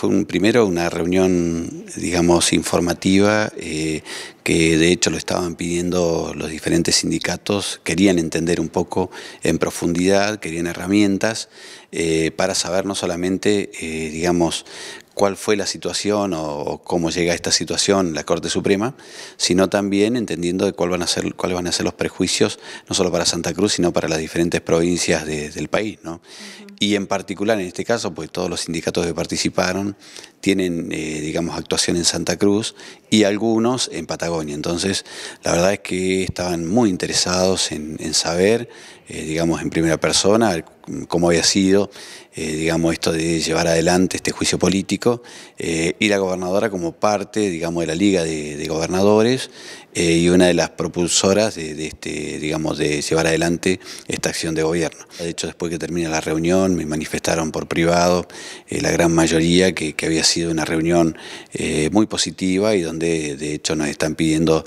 Fue primero una reunión, digamos, informativa, eh, que de hecho lo estaban pidiendo los diferentes sindicatos, querían entender un poco en profundidad, querían herramientas eh, para saber no solamente, eh, digamos, cuál fue la situación o, cómo llega a esta situación la Corte Suprema, sino también entendiendo de cuál van a ser, cuáles van a ser los prejuicios, no solo para Santa Cruz, sino para las diferentes provincias del país. Y en particular en este caso, pues todos los sindicatos que participaron tienen, eh, digamos, actuación en Santa Cruz y algunos en Patagonia. Entonces, la verdad es que estaban muy interesados en, saber, eh, digamos, en primera persona, cómo había sido, eh, digamos, esto de llevar adelante este juicio político, eh, y la gobernadora como parte, digamos, de la Liga de, Gobernadores eh, y una de las propulsoras de, este, digamos, de llevar adelante esta acción de gobierno. De hecho, después que termina la reunión, me manifestaron por privado la gran mayoría que, había sido una reunión muy positiva y donde, de hecho, nos están pidiendo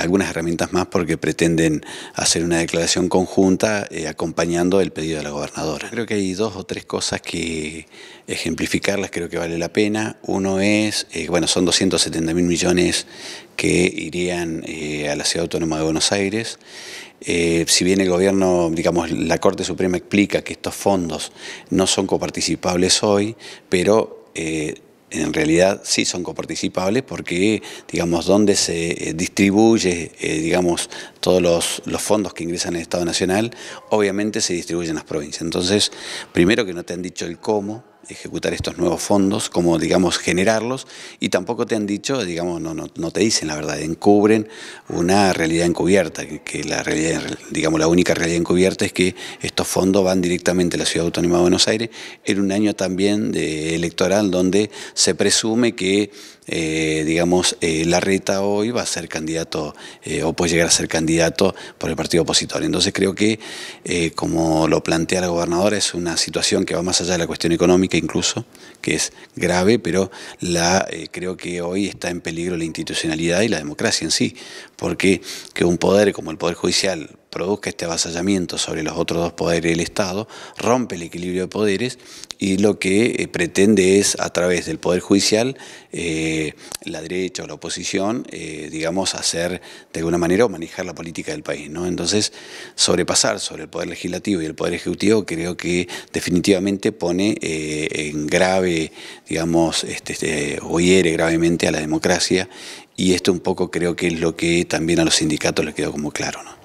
algunas herramientas más porque pretenden hacer una declaración conjunta acompañando el pedido de la gobernadora. Creo que hay dos o tres cosas que ejemplificarlas creo que vale la pena. Uno es, eh, bueno, son 270 mil millones que irían eh, a la Ciudad Autónoma de Buenos Aires. Eh, si bien el gobierno, digamos, la Corte Suprema explica que estos fondos no son coparticipables hoy, pero en realidad sí son coparticipables porque, digamos, donde se eh, distribuye, eh, digamos, todos los, los, fondos que ingresan al Estado Nacional, obviamente se distribuyen en las provincias. Entonces, primero que no te han dicho el cómo, ejecutar estos nuevos fondos, cómo, digamos, generarlos, y tampoco te han dicho, digamos, no, no, no te dicen la verdad, encubren una realidad encubierta, que, la realidad, digamos, la única realidad encubierta es que estos fondos van directamente a la Ciudad Autónoma de Buenos Aires en un año también de electoral donde se presume que eh, digamos, la eh, Larreta hoy va a ser candidato eh, o puede llegar a ser candidato por el partido opositor. Entonces creo que, como lo plantea la gobernadora, es una situación que va más allá de la cuestión económica incluso, que es grave, pero la, creo que hoy está en peligro la institucionalidad y la democracia en sí, porque que un poder como el Poder Judicial produzca este avasallamiento sobre los otros dos poderes del Estado, rompe el equilibrio de poderes y lo que eh, pretende es, a través del Poder Judicial, eh, la derecha o la oposición, eh, digamos, hacer de alguna manera o manejar la política del país. ¿no? Entonces, sobrepasar sobre el Poder Legislativo y el Poder Ejecutivo creo que definitivamente pone en grave, digamos, este, este, o hiere gravemente a la democracia y esto un poco creo que es lo que también a los sindicatos les quedó como claro. ¿no?